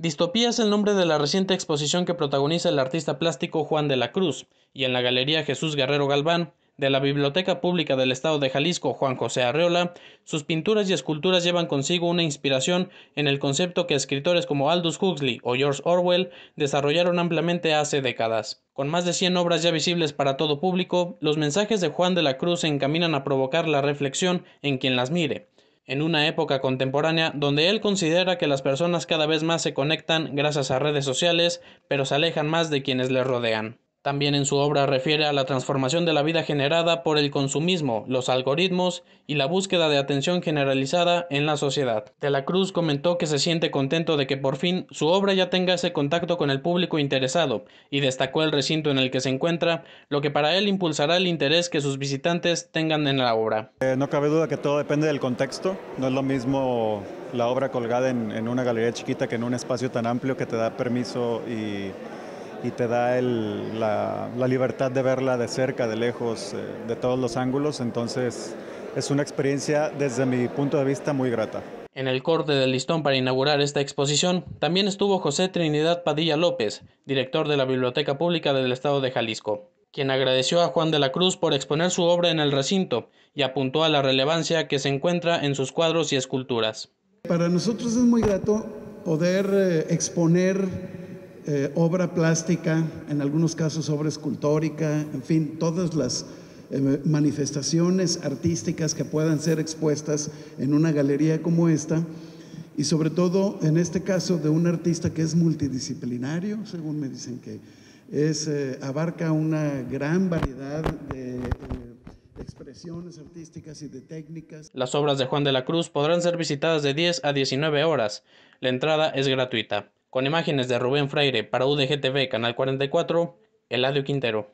Distopía es el nombre de la reciente exposición que protagoniza el artista plástico Juan de la Cruz y en la Galería Jesús Guerrero Galván de la Biblioteca Pública del Estado de Jalisco Juan José Arreola, sus pinturas y esculturas llevan consigo una inspiración en el concepto que escritores como Aldous Huxley o George Orwell desarrollaron ampliamente hace décadas. Con más de 100 obras ya visibles para todo público, los mensajes de Juan de la Cruz se encaminan a provocar la reflexión en quien las mire, en una época contemporánea donde él considera que las personas cada vez más se conectan gracias a redes sociales, pero se alejan más de quienes les rodean. También en su obra refiere a la transformación de la vida generada por el consumismo, los algoritmos y la búsqueda de atención generalizada en la sociedad. De la Cruz comentó que se siente contento de que por fin su obra ya tenga ese contacto con el público interesado y destacó el recinto en el que se encuentra, lo que para él impulsará el interés que sus visitantes tengan en la obra. Eh, no cabe duda que todo depende del contexto, no es lo mismo la obra colgada en una galería chiquita que en un espacio tan amplio que te da permiso y y te da la, libertad de verla de cerca, de lejos, eh, de todos los ángulos. Entonces es una experiencia desde mi punto de vista muy grata. En el corte del listón para inaugurar esta exposición también estuvo José Trinidad Padilla López, director de la Biblioteca Pública del Estado de Jalisco, quien agradeció a Juan de la Cruz por exponer su obra en el recinto y apuntó a la relevancia que se encuentra en sus cuadros y esculturas. Para nosotros es muy grato poder eh, exponer eh, obra plástica, en algunos casos obra escultórica, en fin, todas las eh, manifestaciones artísticas que puedan ser expuestas en una galería como esta, y sobre todo en este caso de un artista que es multidisciplinario, según me dicen que es, eh, abarca una gran variedad de expresiones artísticas y de técnicas. Las obras de Juan de la Cruz podrán ser visitadas de 10 a 19 horas. La entrada es gratuita. Con imágenes de Rubén Freire para UDGTV, Canal 44, Eladio Quintero.